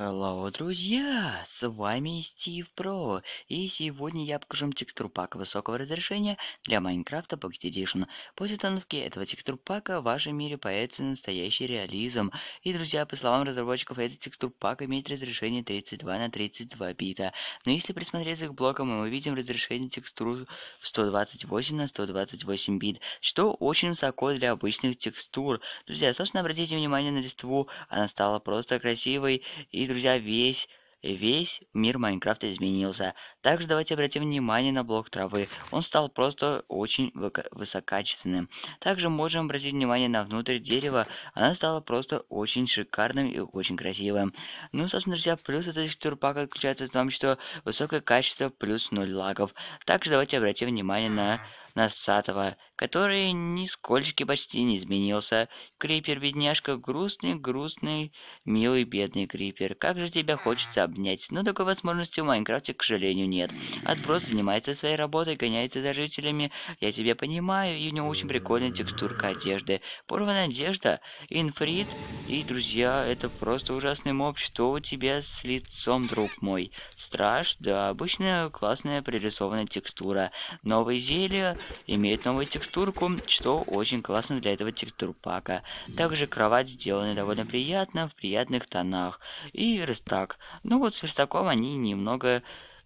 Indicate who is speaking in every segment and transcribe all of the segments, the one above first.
Speaker 1: Hello, друзья! С вами Стив Про, и сегодня я покажу вам текстур пак высокого разрешения для Майнкрафта Pocket Edition. После установки этого текстур пака в вашем мире появится настоящий реализм. И, друзья, по словам разработчиков, этот текстур пак имеет разрешение 32 на 32 бита. Но если присмотреться к блокам, мы увидим разрешение текстуру 128 на 128 бит, что очень высоко для обычных текстур. Друзья, собственно, обратите внимание на листву, она стала просто красивой и друзья, весь весь мир Майнкрафта изменился. Также давайте обратим внимание на блок травы. Он стал просто очень высококачественным. Также можем обратить внимание на внутрь дерева. Она стала просто очень шикарным и очень красивым. Ну, собственно, друзья, плюс этого текстурпака заключается в том, что высокое качество плюс 0 лагов. Также давайте обратим внимание на носатого который нисколько почти не изменился. Крипер, бедняжка, грустный, грустный, милый, бедный Крипер. Как же тебя хочется обнять. Но такой возможности в Майнкрафте, к сожалению, нет. Отброс занимается своей работой, гоняется за жителями. Я тебя понимаю, и у него очень прикольная текстурка одежды. Порванная одежда, инфрит и друзья, это просто ужасный моб. Что у тебя с лицом, друг мой? Страж, да, обычная классная прорисованная текстура. Новые зелья имеют новые текстуры текстурку, что очень классно для этого текстурпака. Также кровать сделана довольно приятно, в приятных тонах. И верстак. Ну вот с верстаком они немного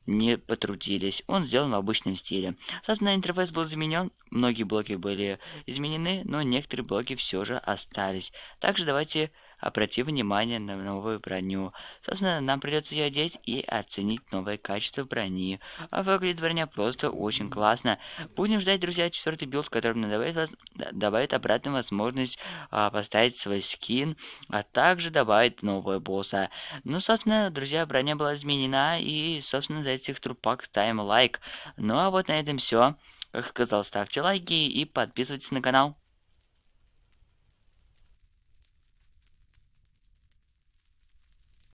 Speaker 1: не потрудились. Он сделан в обычном стиле. Собственно, интерфейс был заменен, многие блоки были изменены, но некоторые блоки все же остались. Также давайте обрати внимание на новую броню. Собственно, нам придется ее одеть и оценить новое качество брони. А выглядит броня просто очень классно. Будем ждать, друзья, четвертый билд, который нам добавит, вас... добавит обратно возможность а, поставить свой скин, а также добавит нового босса. Ну, собственно, друзья, броня была изменена, и, собственно, за этих трупак ставим лайк. Ну, а вот на этом все. Как сказал, ставьте лайки и подписывайтесь на канал.